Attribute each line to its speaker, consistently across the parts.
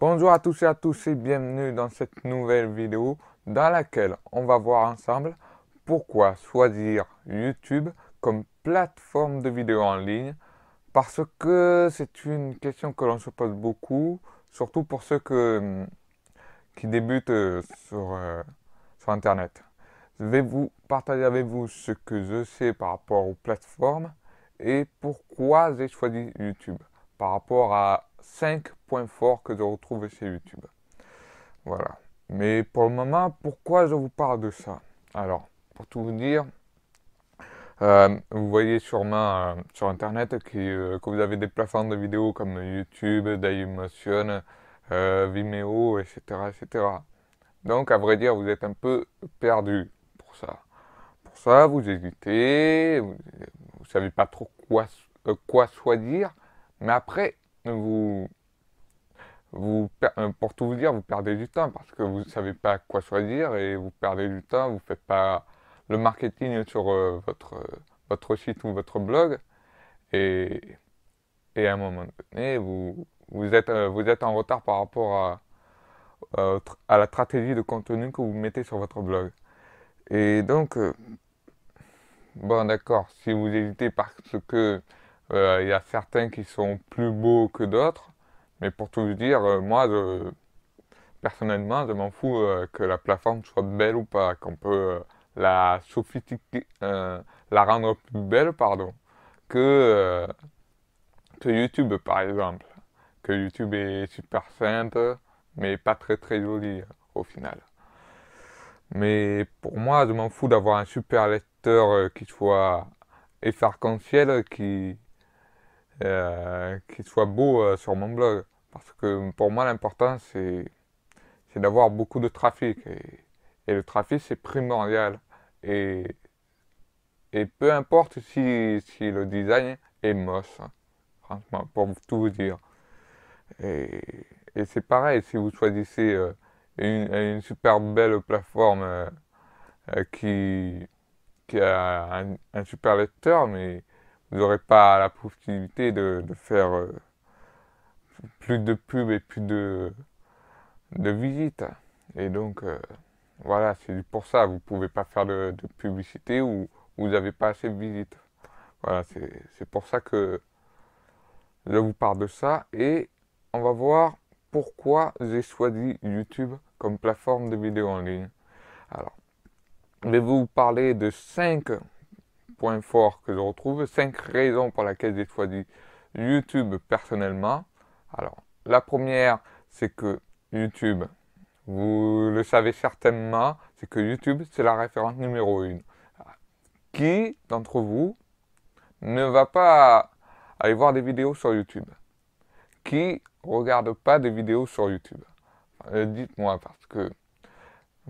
Speaker 1: Bonjour à tous et à tous et bienvenue dans cette nouvelle vidéo dans laquelle on va voir ensemble pourquoi choisir YouTube comme plateforme de vidéos en ligne parce que c'est une question que l'on se pose beaucoup, surtout pour ceux hum, qui débutent euh, sur, euh, sur Internet. Je vais vous partager avec vous ce que je sais par rapport aux plateformes et pourquoi j'ai choisi YouTube par rapport à 5 points forts que je retrouve chez YouTube. Voilà. Mais pour le moment, pourquoi je vous parle de ça Alors, pour tout vous dire, euh, vous voyez sûrement euh, sur Internet euh, que, vous avez des plateformes de vidéos comme YouTube, Dailymotion, Vimeo, etc., etc. Donc, à vrai dire, vous êtes un peu perdu pour ça. Pour ça, vous hésitez, vous ne savez pas trop quoi, quoi soit dire. Mais après, vous, vous, euh, pour tout vous dire, vous perdez du temps parce que vous ne savez pas quoi choisir et vous perdez du temps, vous ne faites pas le marketing sur euh, votre, euh, votre site ou votre blog. Et, à un moment donné, vous, vous, êtes, en retard par rapport à, à la stratégie de contenu que vous mettez sur votre blog. Et donc, bon d'accord, si vous hésitez parce que euh, il y a certains qui sont plus beaux que d'autres. Mais pour tout vous dire, euh, moi, personnellement, je m'en fous euh, que la plateforme soit belle ou pas, qu'on peut la sophistiquer, la rendre plus belle, pardon, que, YouTube, par exemple que YouTube est super simple, mais pas très très joli au final. Mais pour moi, je m'en fous d'avoir un super lecteur qui soit effarquentiel, qui, euh, qu'il soit beau euh, sur mon blog. Parce que pour moi, l'important, c'est, d'avoir beaucoup de trafic. Et, le trafic, c'est primordial. Et, et peu importe si, le design est moche, hein, franchement, pour tout vous dire. Et, c'est pareil, si vous choisissez euh, une, super belle plateforme qui, qui a un, un super lecteur, mais vous n'aurez pas la possibilité de, faire euh, plus de pubs et plus de, de visites. Et donc, euh, voilà, c'est pour ça, vous pouvez pas faire de, de publicité ou vous n'avez pas assez de visites. Voilà, c'est pour ça que je vous parle de ça et on va voir pourquoi j'ai choisi YouTube comme plateforme de vidéos en ligne. Alors, je vais vous parler de 5 point fort que je retrouve, 5 raisons pour lesquelles j'ai choisi YouTube personnellement. Alors, la première, c'est que YouTube, vous le savez certainement, c'est que YouTube, c'est la référence numéro 1. Qui d'entre vous ne va pas aller voir des vidéos sur YouTube Qui regarde pas des vidéos sur YouTube euh, Dites-moi, parce que,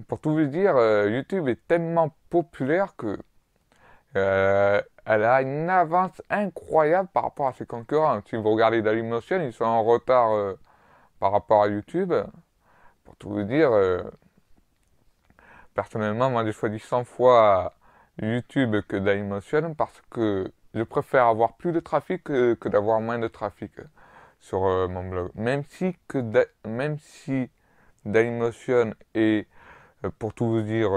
Speaker 1: pour tout vous dire, euh, YouTube est tellement populaire que euh, elle a une avance incroyable par rapport à ses concurrents. Si vous regardez Dailymotion, ils sont en retard euh, par rapport à YouTube. Pour tout vous dire, euh, personnellement, moi j'ai choisi 100 fois YouTube que Dailymotion parce que je préfère avoir plus de trafic que, d'avoir moins de trafic sur mon blog. Même si, que même si Dailymotion est, pour tout vous dire,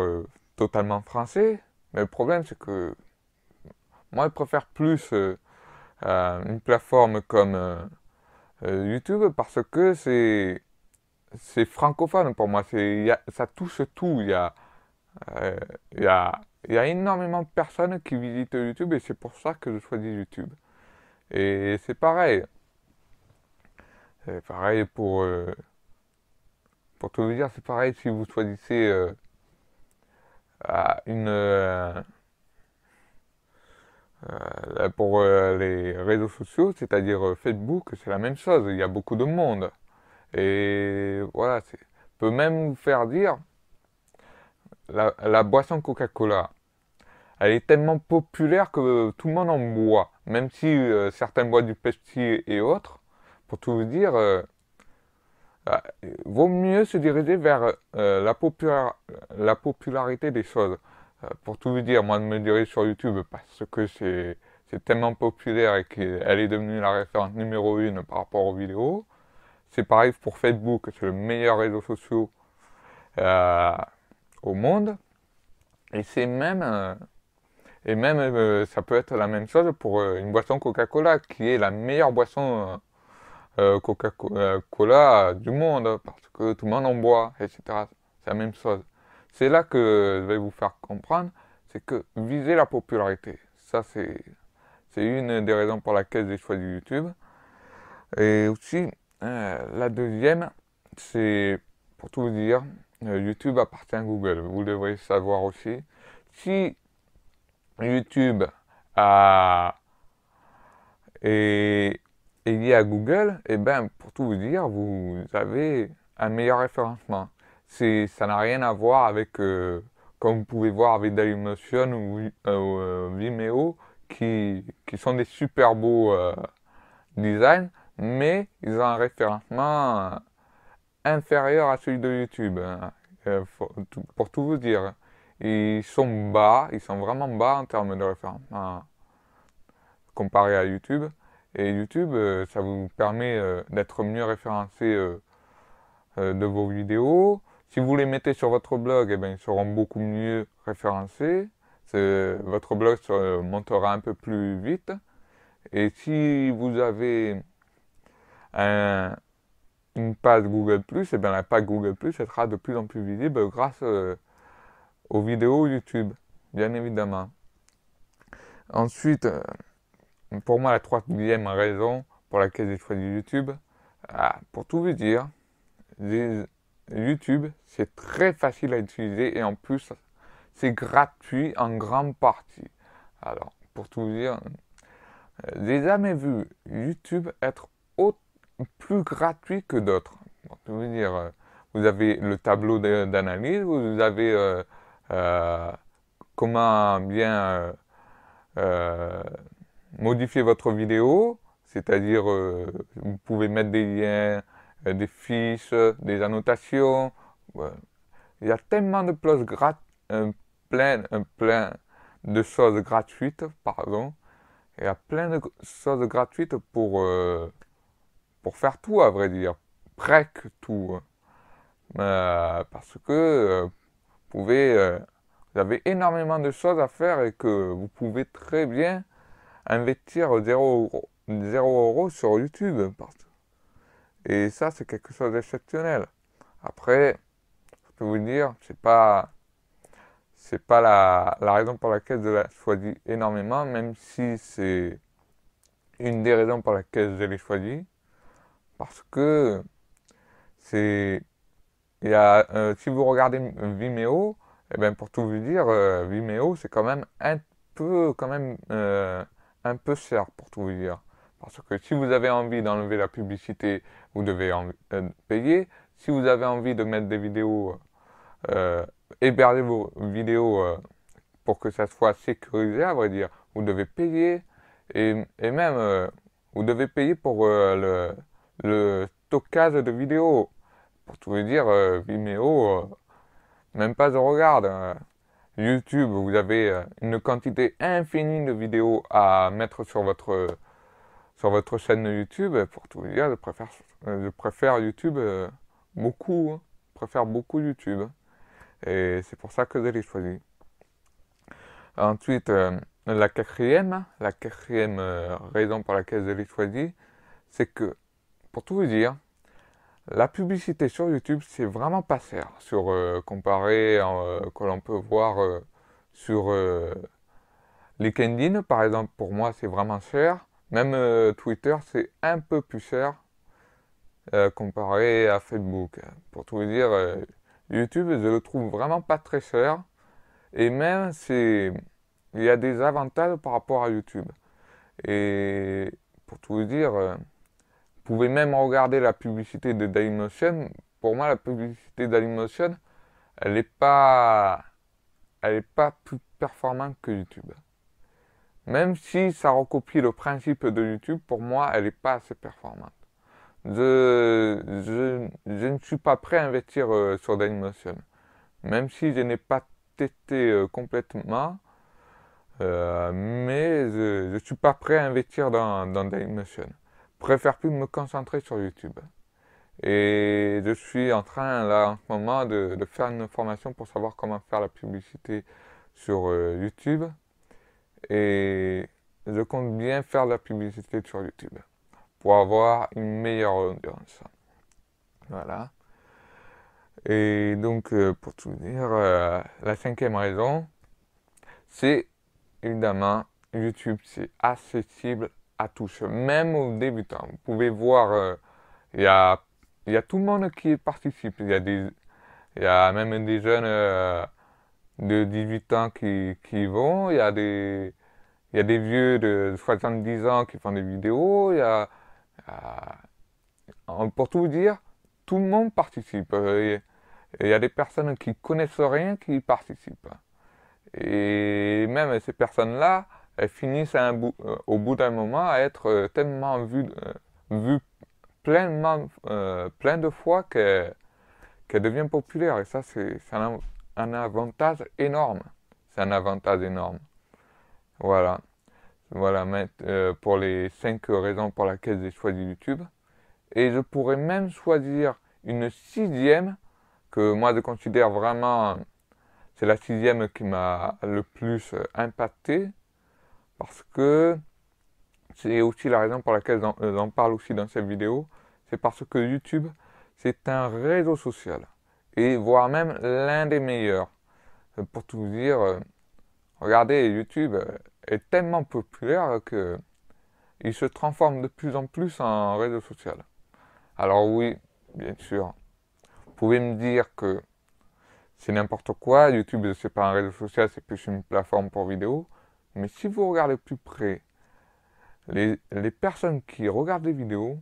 Speaker 1: totalement français, mais le problème c'est que moi, je préfère plus euh, euh, une plateforme comme euh, YouTube parce que c'est c'est francophone pour moi. C'est ça touche tout. Il y a il y énormément de personnes qui visitent YouTube et c'est pour ça que je choisis YouTube. Et c'est pareil. C'est pareil pour pour tout vous dire, c'est pareil si vous choisissez une, euh, pour euh, les réseaux sociaux, c'est-à-dire euh, Facebook, c'est la même chose. Il y a beaucoup de monde. Et voilà, c'est peut même vous faire dire la, boisson Coca-Cola. Elle est tellement populaire que tout le monde en boit, même si certains boivent du Pepsi et autres. Pour tout vous dire, bah, vaut mieux se diriger vers la popularité des choses. Euh, pour tout vous dire, moi, de me diriger sur YouTube parce que c'est tellement populaire et qu'elle est devenue la référence numéro une par rapport aux vidéos. C'est pareil pour Facebook, c'est le meilleur réseau social euh, au monde. Et c'est même, euh, et même ça peut être la même chose pour une boisson Coca-Cola qui est la meilleure boisson Coca-Cola du monde parce que tout le monde en boit, etc. C'est la même chose. C'est là que je vais vous faire comprendre, c'est que viser la popularité. Ça, c'est une des raisons pour laquelle j'ai choisi YouTube. Et aussi, euh, la deuxième, c'est, pour tout vous dire, euh, YouTube appartient à Google. Vous devriez savoir aussi. Si YouTube est, lié à Google, et eh ben, pour tout vous dire, vous avez un meilleur référencement ça n'a rien à voir avec, euh, comme vous pouvez voir avec Dailymotion ou euh, euh, Vimeo, qui, qui, sont des super beaux designs, mais ils ont un référencement inférieur à celui de YouTube, hein. pour tout vous dire. Ils sont bas, ils sont vraiment bas en termes de référencement comparé à YouTube. Et YouTube, ça vous permet d'être mieux référencé de vos vidéos, si vous les mettez sur votre blog, eh bien, ils seront beaucoup mieux référencés. Votre blog se montera un peu plus vite. Et si vous avez une page Google Plus, eh ben, la page Google Plus sera de plus en plus visible grâce euh, aux vidéos YouTube, bien évidemment. Ensuite, euh, pour moi, la troisième raison pour laquelle j'ai choisi YouTube, ah, pour tout vous dire, YouTube, c'est très facile à utiliser et en plus, c'est gratuit en grande partie. Alors, pour tout vous dire, euh, j'ai jamais vu YouTube être plus gratuit que d'autres. Pour vous dire, euh, vous avez le tableau d'analyse, vous avez euh, comment bien modifier votre vidéo, c'est-à-dire vous pouvez mettre des liens, euh, des fiches, des annotations. Il y a tellement de plus plein, plein de choses gratuites, pardon. Il y a plein de choses gratuites pour, euh, pour faire tout, à vrai dire. Presque tout. Euh, parce que vous pouvez... vous avez énormément de choses à faire et que vous pouvez très bien investir 0 euros, 0 sur YouTube. Et ça, c'est quelque chose d'exceptionnel. Après, je peux vous dire, c'est pas, c'est pas la, raison pour laquelle je l'ai choisi énormément, même si c'est une des raisons pour laquelle je l'ai choisi. Parce que c'est, y euh, si vous regardez Vimeo, et eh ben, pour tout vous dire, euh, Vimeo, c'est quand même un peu, quand même, euh, un peu cher, pour tout vous dire. Parce que si vous avez envie d'enlever la publicité, vous devez en, euh, payer. Si vous avez envie de mettre des vidéos, euh, héberger vos vidéos euh, pour que ça soit sécurisé, à vrai dire, vous devez payer. Et, même, euh, vous devez payer pour le, le, stockage de vidéos. Pour tout vous dire, Vimeo, même pas je regarde. Hein. YouTube, vous avez une quantité infinie de vidéos à mettre sur votre sur votre chaîne YouTube, pour tout vous dire, je préfère, euh, YouTube euh, beaucoup. Hein. Je préfère beaucoup YouTube. Et c'est pour ça que je l'ai choisi. Ensuite, euh, la quatrième, la quatrième raison pour laquelle je l'ai choisi, c'est que, pour tout vous dire, la publicité sur YouTube, c'est vraiment pas cher, sur, comparé que l'on peut voir sur sur LinkedIn, par exemple, pour moi, c'est vraiment cher. Même euh, Twitter, c'est un peu plus cher euh, comparé à Facebook. Pour tout vous dire, euh, YouTube, je le trouve vraiment pas très cher. Et même, c'est... il y a des avantages par rapport à YouTube. Et pour tout vous dire, vous pouvez même regarder la publicité de Dailymotion. Pour moi, la publicité Dailymotion, elle n'est pas... Elle est pas plus performante que YouTube. Même si ça recopie le principe de YouTube, pour moi, elle n'est pas assez performante. Je, ne suis pas prêt à investir euh, sur Dailymotion. Même si je n'ai pas testé euh, complètement, euh, mais je ne suis pas prêt à investir dans, dans Dailymotion. Préfère plus me concentrer sur YouTube. Et je suis en train, là, en ce moment, de, de faire une formation pour savoir comment faire la publicité sur YouTube et je compte bien faire de la publicité sur YouTube pour avoir une meilleure audience. Voilà. Et donc, euh, pour tout dire, euh, la cinquième raison, c'est évidemment YouTube, c'est accessible à tous, même aux débutants. Vous pouvez voir, euh, il y, a, tout le monde qui participe. Il y, y a même des jeunes de 18 ans qui, qui vont, il y a des, il y a des vieux de 70 ans qui font des vidéos, il y a, pour tout vous dire, tout le monde participe. Euh, il y a des personnes qui connaissent rien qui participent. Et même ces personnes-là, elles finissent un euh, au bout d'un moment à être euh, tellement vues, vu pleinement, plein de fois qu'elles deviennent populaires. Et ça, c'est un, avantage énorme. C'est un avantage énorme. Voilà. Voilà euh, pour les cinq raisons pour lesquelles j'ai choisi YouTube. Et je pourrais même choisir une sixième que moi je considère vraiment c'est la sixième qui m'a le plus euh, impacté parce que c'est aussi la raison pour laquelle euh, j'en parle aussi dans cette vidéo. C'est parce que YouTube, c'est un réseau social et voire même l'un des meilleurs. Euh, pour tout vous dire, euh, regardez, YouTube euh, est tellement populaire que il se transforme de plus en plus en réseau social. Alors oui, bien sûr, vous pouvez me dire que c'est n'importe quoi, YouTube c'est pas un réseau social, c'est plus une plateforme pour vidéos, mais si vous regardez plus près, les, personnes qui regardent des vidéos,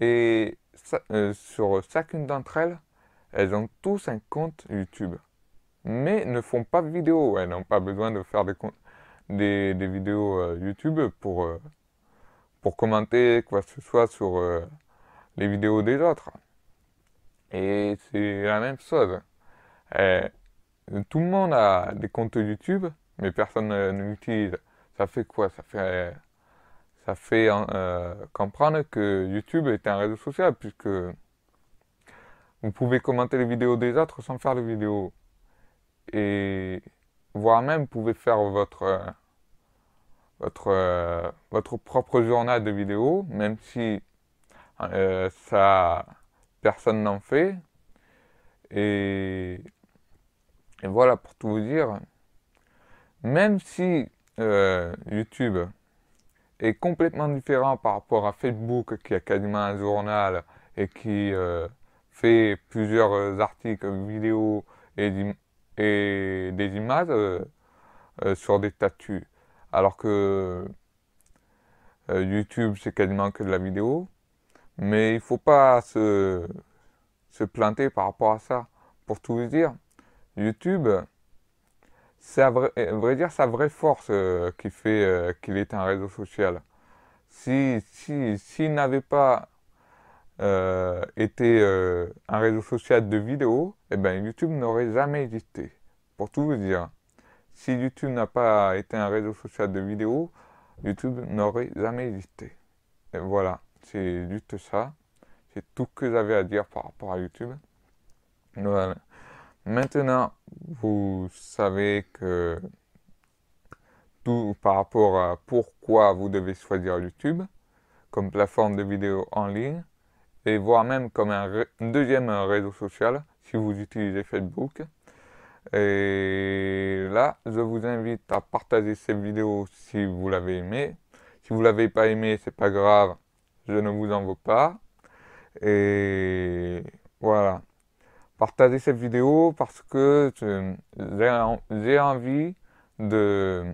Speaker 1: et sur chacune d'entre elles, elles ont tous un compte YouTube, mais ne font pas de vidéos. Elles n'ont pas besoin de faire des, vidéos euh, YouTube pour, euh, pour commenter quoi que ce soit sur euh, les vidéos des autres. Et c'est la même chose. tout le monde a des comptes YouTube, mais personne ne l'utilise. Ça fait quoi Ça fait ça fait comprendre que YouTube est un réseau social puisque vous pouvez commenter les vidéos des autres sans faire de vidéo. Et voire même, vous pouvez faire votre, euh, votre, euh, votre propre journal de vidéos, même si euh, ça, personne n'en fait. Et, et, voilà pour tout vous dire. Même si YouTube est complètement différent par rapport à Facebook qui a quasiment un journal et qui fait plusieurs euh, articles euh, vidéos et, des images euh, sur des statues. Alors que YouTube, c'est quasiment que de la vidéo. Mais il ne faut pas se, planter par rapport à ça. Pour tout vous dire, YouTube, c'est à vrai, dire sa vraie force qui fait qu'il est un réseau social. si, si, n'avait pas euh, était euh, un réseau social de vidéos, et eh ben, YouTube n'aurait jamais existé. Pour tout vous dire, si YouTube n'a pas été un réseau social de vidéos, YouTube n'aurait jamais existé. voilà, c'est juste ça. C'est tout ce que j'avais à dire par rapport à YouTube. Voilà. Maintenant, vous savez que tout par rapport à pourquoi vous devez choisir YouTube comme plateforme de vidéos en ligne voire même comme un, deuxième réseau social si vous utilisez Facebook. Et là, je vous invite à partager cette vidéo si vous l'avez aimé Si vous l'avez pas aimé c'est pas grave, je ne vous en veux pas. Et voilà. Partagez cette vidéo parce que j'ai envie de,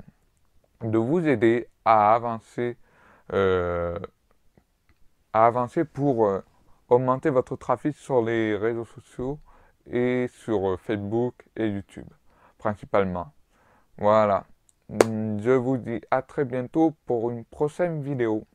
Speaker 1: de vous aider à avancer, euh, à avancer pour... Euh, Augmentez votre trafic sur les réseaux sociaux et sur euh, Facebook et YouTube principalement. Voilà. Je vous dis à très bientôt pour une prochaine vidéo.